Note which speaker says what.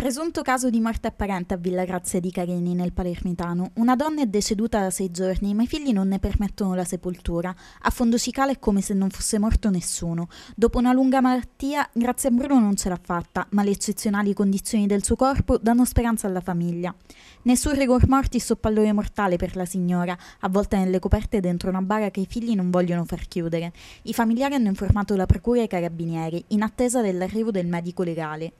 Speaker 1: Presunto caso di morte apparente a Villa Grazia di Carini nel Palermitano. Una donna è deceduta da sei giorni, ma i figli non ne permettono la sepoltura. A fondo cicale è come se non fosse morto nessuno. Dopo una lunga malattia, Grazia Bruno non ce l'ha fatta, ma le eccezionali condizioni del suo corpo danno speranza alla famiglia. Nessun rigor mortis o pallore mortale per la signora, avvolta nelle coperte dentro una bara che i figli non vogliono far chiudere. I familiari hanno informato la procura e i carabinieri, in attesa dell'arrivo del medico legale.